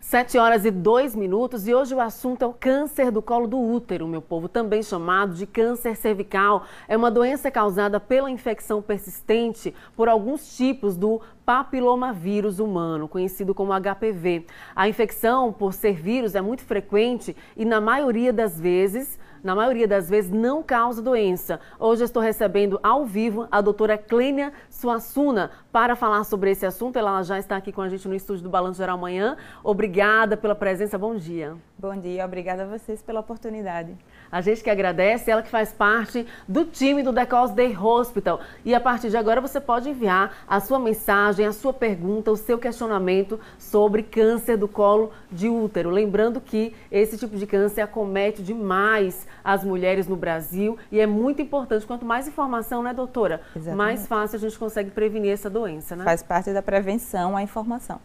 Sete horas e dois minutos e hoje o assunto é o câncer do colo do útero, meu povo, também chamado de câncer cervical. É uma doença causada pela infecção persistente por alguns tipos do papilomavírus humano, conhecido como HPV. A infecção por ser vírus é muito frequente e, na maioria das vezes, na maioria das vezes não causa doença. Hoje estou recebendo ao vivo a doutora Clênia Suassuna para falar sobre esse assunto. Ela já está aqui com a gente no estúdio do Balanço Geral Amanhã. Obrigada pela presença, bom dia. Bom dia, obrigada a vocês pela oportunidade. A gente que agradece, ela que faz parte do time do Decos Day Hospital. E a partir de agora você pode enviar a sua mensagem, a sua pergunta, o seu questionamento sobre câncer do colo de útero. Lembrando que esse tipo de câncer acomete demais as mulheres no Brasil e é muito importante. Quanto mais informação, né, doutora? Exatamente. Mais fácil a gente consegue prevenir essa doença, né? Faz parte da prevenção a informação.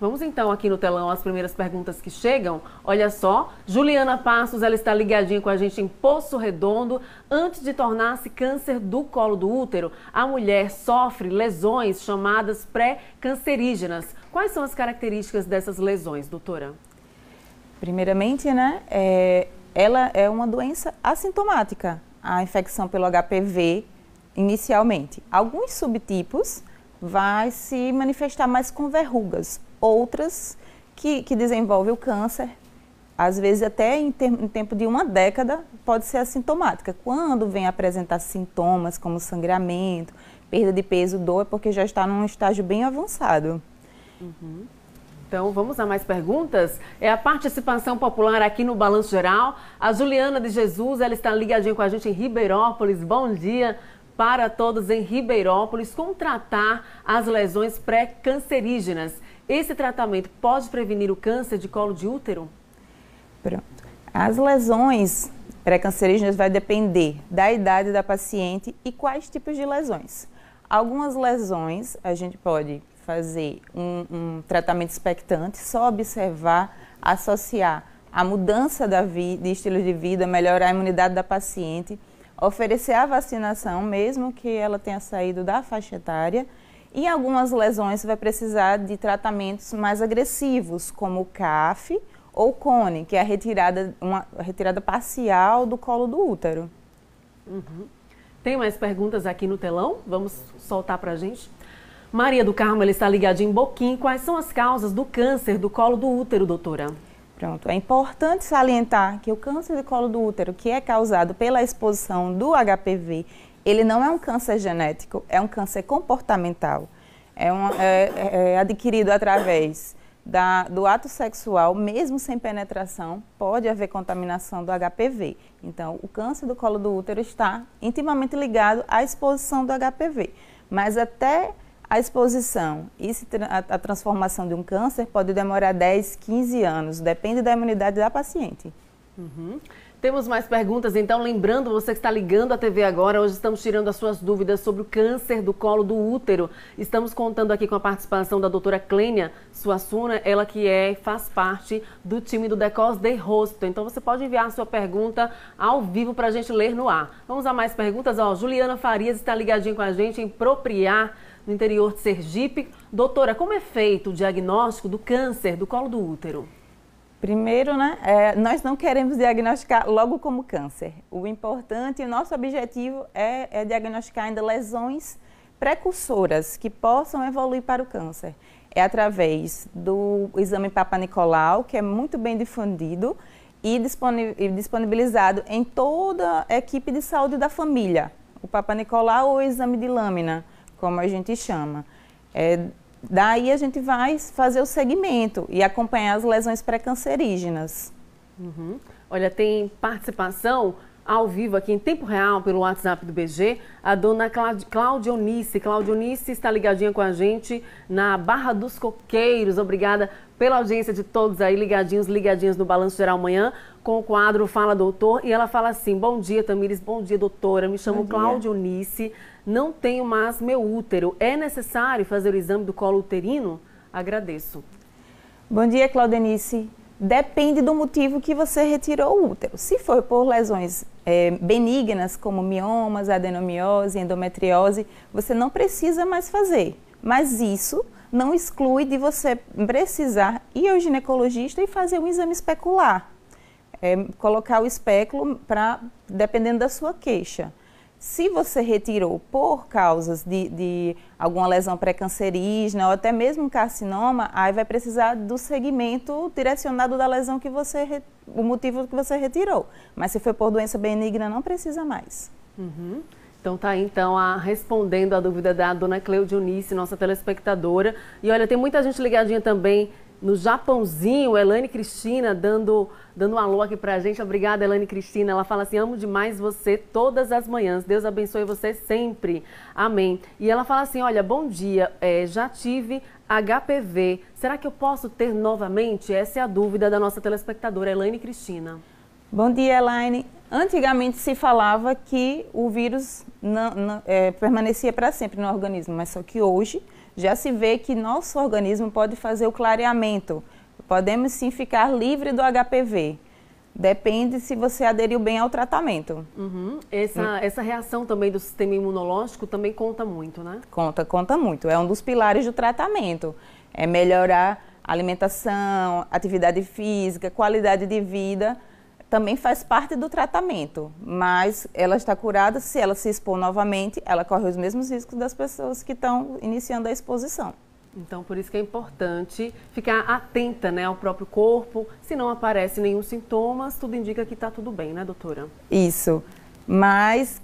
Vamos então aqui no telão as primeiras perguntas que chegam. Olha só, Juliana Passos, ela está ligadinha com a gente em Poço Redondo. Antes de tornar-se câncer do colo do útero, a mulher sofre lesões chamadas pré-cancerígenas. Quais são as características dessas lesões, doutora? Primeiramente, né, é, ela é uma doença assintomática, a infecção pelo HPV inicialmente. Alguns subtipos vai se manifestar mais com verrugas, outras que, que desenvolvem o câncer, às vezes até em, ter, em tempo de uma década, pode ser assintomática. Quando vem apresentar sintomas como sangramento, perda de peso, dor, é porque já está num estágio bem avançado. Uhum. Então, vamos a mais perguntas? É a participação popular aqui no Balanço Geral. A Juliana de Jesus, ela está ligadinha com a gente em Ribeirópolis. Bom dia para todos em Ribeirópolis. Contratar as lesões pré-cancerígenas. Esse tratamento pode prevenir o câncer de colo de útero? Pronto. As lesões pré-cancerígenas vai depender da idade da paciente e quais tipos de lesões. Algumas lesões a gente pode fazer um, um tratamento expectante, só observar, associar a mudança da vida, de estilo de vida, melhorar a imunidade da paciente, oferecer a vacinação, mesmo que ela tenha saído da faixa etária, em algumas lesões, você vai precisar de tratamentos mais agressivos, como o CAF ou cone, que é a retirada, uma retirada parcial do colo do útero. Uhum. Tem mais perguntas aqui no telão? Vamos soltar para a gente. Maria do Carmo, ela está ligada em Boquim. Quais são as causas do câncer do colo do útero, doutora? Pronto, é importante salientar que o câncer de colo do útero, que é causado pela exposição do HPV ele não é um câncer genético, é um câncer comportamental. É, um, é, é, é adquirido através da, do ato sexual, mesmo sem penetração, pode haver contaminação do HPV. Então, o câncer do colo do útero está intimamente ligado à exposição do HPV. Mas até a exposição e a transformação de um câncer pode demorar 10, 15 anos, depende da imunidade da paciente. Uhum. Temos mais perguntas, então lembrando você que está ligando a TV agora, hoje estamos tirando as suas dúvidas sobre o câncer do colo do útero. Estamos contando aqui com a participação da doutora Clênia Suassuna, ela que é faz parte do time do Decos de Rosto. Então você pode enviar a sua pergunta ao vivo para a gente ler no ar. Vamos a mais perguntas. Ó, Juliana Farias está ligadinha com a gente em Propriar, no interior de Sergipe. Doutora, como é feito o diagnóstico do câncer do colo do útero? Primeiro, né, é, nós não queremos diagnosticar logo como câncer. O importante, o nosso objetivo é, é diagnosticar ainda lesões precursoras que possam evoluir para o câncer. É através do exame Papa Nicolau, que é muito bem difundido e disponibilizado em toda a equipe de saúde da família. O Papa Nicolau ou o exame de lâmina, como a gente chama. É, Daí a gente vai fazer o segmento e acompanhar as lesões pré-cancerígenas. Uhum. Olha, tem participação ao vivo aqui em tempo real pelo WhatsApp do BG, a dona Claudionice. Claudionice está ligadinha com a gente na Barra dos Coqueiros. Obrigada pela audiência de todos aí, ligadinhos, ligadinhas no Balanço Geral amanhã com o quadro Fala Doutor. E ela fala assim: Bom dia, Tamires, bom dia, doutora. Me chamo Claudionice. Não tenho mais meu útero. É necessário fazer o exame do colo uterino? Agradeço. Bom dia, Claudenice. Depende do motivo que você retirou o útero. Se for por lesões é, benignas, como miomas, adenomiose, endometriose, você não precisa mais fazer. Mas isso não exclui de você precisar ir ao ginecologista e fazer um exame especular. É, colocar o espéculo para, dependendo da sua queixa. Se você retirou por causas de, de alguma lesão pré-cancerígena ou até mesmo carcinoma, aí vai precisar do segmento direcionado da lesão que você, o motivo que você retirou. Mas se foi por doença benigna, não precisa mais. Uhum. Então tá aí, então, a, respondendo a dúvida da dona Cleudionice, nossa telespectadora. E olha, tem muita gente ligadinha também no Japãozinho, Elane Cristina dando, dando um alô aqui pra gente. Obrigada, Elane Cristina. Ela fala assim: amo demais você todas as manhãs. Deus abençoe você sempre. Amém. E ela fala assim: olha, bom dia, é, já tive HPV. Será que eu posso ter novamente? Essa é a dúvida da nossa telespectadora Elaine Cristina. Bom dia, Elaine. Antigamente se falava que o vírus não, não, é, permanecia para sempre no organismo, mas só que hoje já se vê que nosso organismo pode fazer o clareamento. Podemos sim ficar livre do HPV. Depende se você aderiu bem ao tratamento. Uhum. Essa, uhum. essa reação também do sistema imunológico também conta muito, né? Conta, conta muito. É um dos pilares do tratamento. É melhorar alimentação, atividade física, qualidade de vida também faz parte do tratamento, mas ela está curada, se ela se expor novamente, ela corre os mesmos riscos das pessoas que estão iniciando a exposição. Então, por isso que é importante ficar atenta né, ao próprio corpo. Se não aparece nenhum sintomas, tudo indica que está tudo bem, né, doutora? Isso. Mas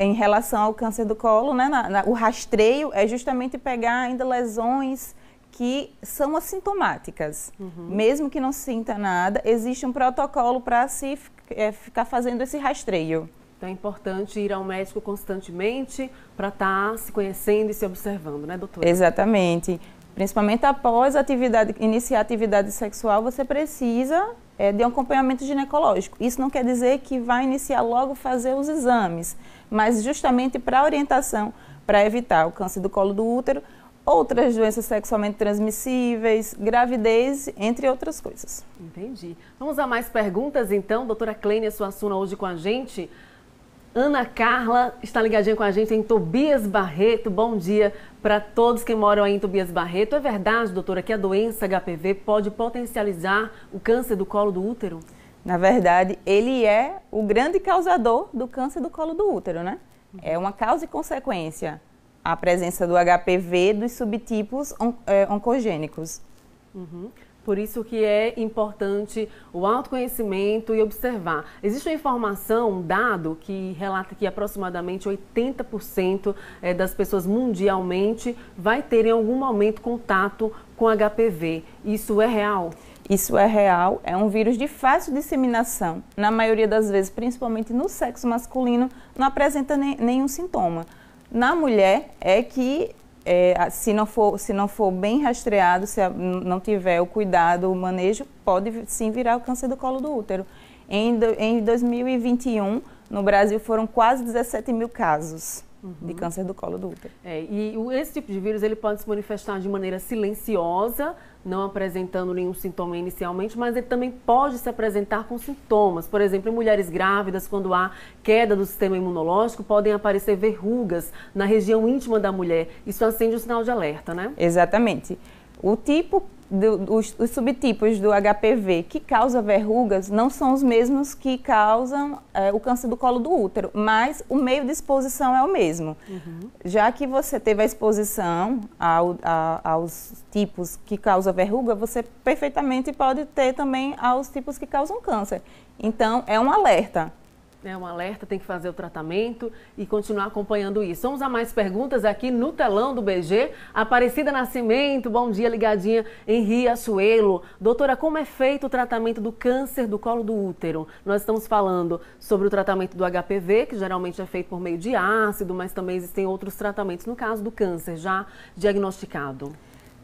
em relação ao câncer do colo, né, na, na, o rastreio é justamente pegar ainda lesões que são assintomáticas. Uhum. Mesmo que não sinta nada, existe um protocolo para se é, ficar fazendo esse rastreio. Então é importante ir ao médico constantemente para estar tá se conhecendo e se observando, né, doutora? Exatamente. Principalmente após atividade, iniciar atividade sexual, você precisa é, de um acompanhamento ginecológico. Isso não quer dizer que vai iniciar logo fazer os exames, mas justamente para orientação, para evitar o câncer do colo do útero, outras doenças sexualmente transmissíveis, gravidez, entre outras coisas. Entendi. Vamos a mais perguntas então, doutora Clênia Suassuna hoje com a gente. Ana Carla está ligadinha com a gente em Tobias Barreto. Bom dia para todos que moram aí em Tobias Barreto. É verdade, doutora, que a doença HPV pode potencializar o câncer do colo do útero? Na verdade, ele é o grande causador do câncer do colo do útero, né? Uhum. É uma causa e consequência a presença do HPV dos subtipos on, é, oncogênicos. Uhum. Por isso que é importante o autoconhecimento e observar. Existe uma informação, um dado, que relata que aproximadamente 80% é, das pessoas mundialmente vai ter em algum momento contato com HPV. Isso é real? Isso é real, é um vírus de fácil disseminação. Na maioria das vezes, principalmente no sexo masculino, não apresenta nenhum sintoma. Na mulher é que é, se, não for, se não for bem rastreado, se não tiver o cuidado, o manejo, pode sim virar o câncer do colo do útero. Em, do, em 2021, no Brasil, foram quase 17 mil casos uhum. de câncer do colo do útero. É, e esse tipo de vírus ele pode se manifestar de maneira silenciosa, não apresentando nenhum sintoma inicialmente, mas ele também pode se apresentar com sintomas. Por exemplo, em mulheres grávidas, quando há queda do sistema imunológico, podem aparecer verrugas na região íntima da mulher. Isso acende um sinal de alerta, né? Exatamente. O tipo do, os, os, subtipos do HPV que causa verrugas não são os mesmos que causam é, o câncer do colo do útero, mas o meio de exposição é o mesmo. Uhum. Já que você teve a exposição ao, a, aos tipos que causam verruga, você perfeitamente pode ter também aos tipos que causam câncer. Então, é um alerta né, um alerta, tem que fazer o tratamento e continuar acompanhando isso. Vamos a mais perguntas aqui no telão do BG. Aparecida Nascimento, bom dia, ligadinha em Riachuelo. Doutora, como é feito o tratamento do câncer do colo do útero? Nós estamos falando sobre o tratamento do HPV, que geralmente é feito por meio de ácido, mas também existem outros tratamentos, no caso do câncer já diagnosticado.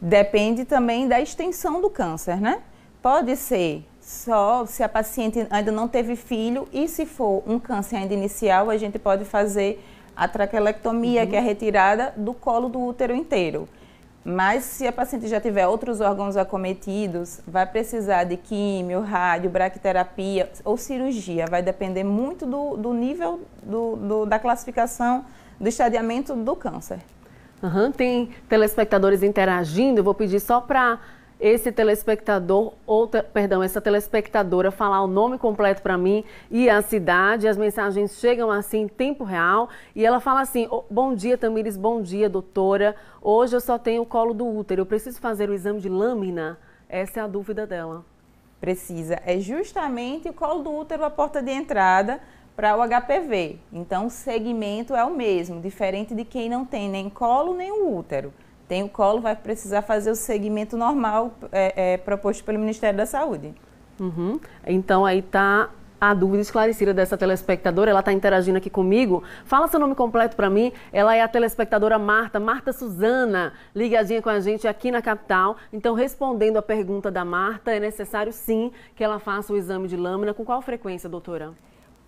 Depende também da extensão do câncer, né? Pode ser só se a paciente ainda não teve filho e se for um câncer ainda inicial, a gente pode fazer a traquelectomia, uhum. que é a retirada do colo do útero inteiro. Mas se a paciente já tiver outros órgãos acometidos, vai precisar de químio, rádio, braquiterapia ou cirurgia. Vai depender muito do, do nível do, do, da classificação do estadiamento do câncer. Uhum, tem telespectadores interagindo, eu vou pedir só para esse telespectador, ou, perdão, essa telespectadora falar o nome completo para mim e a cidade. As mensagens chegam assim em tempo real e ela fala assim: Bom dia, Tamires, bom dia, doutora. Hoje eu só tenho o colo do útero, eu preciso fazer o exame de lâmina? Essa é a dúvida dela. Precisa. É justamente o colo do útero a porta de entrada para o HPV. Então, o segmento é o mesmo, diferente de quem não tem nem colo nem o útero tem o colo, vai precisar fazer o segmento normal é, é, proposto pelo Ministério da Saúde. Uhum. Então aí está a dúvida esclarecida dessa telespectadora, ela está interagindo aqui comigo. Fala seu nome completo para mim. Ela é a telespectadora Marta, Marta Suzana, ligadinha com a gente aqui na capital. Então, respondendo a pergunta da Marta, é necessário sim que ela faça o exame de lâmina. Com qual frequência, doutora?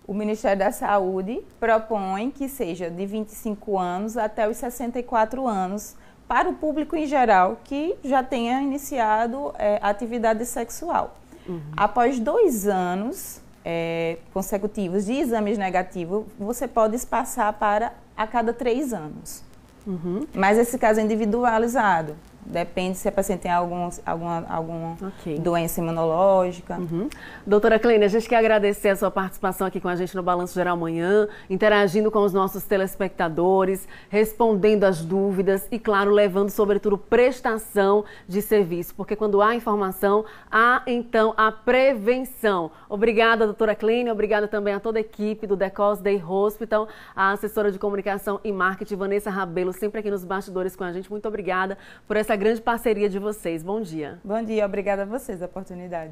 O Ministério da Saúde propõe que seja de 25 anos até os 64 anos para o público em geral que já tenha iniciado é, atividade sexual. Uhum. Após dois anos é, consecutivos de exames negativos, você pode espaçar para a cada três anos. Uhum. Mas esse caso é individualizado. Depende se a paciente tem algum, alguma, alguma okay. doença imunológica. Uhum. Doutora Kleine, a gente quer agradecer a sua participação aqui com a gente no Balanço Geral amanhã, interagindo com os nossos telespectadores, respondendo as dúvidas e, claro, levando, sobretudo, prestação de serviço. Porque quando há informação, há então a prevenção. Obrigada, doutora Kleine, obrigada também a toda a equipe do Decos Day Hospital, a assessora de comunicação e marketing, Vanessa Rabelo, sempre aqui nos bastidores com a gente. Muito obrigada por essa grande parceria de vocês. Bom dia. Bom dia, obrigada a vocês a oportunidade.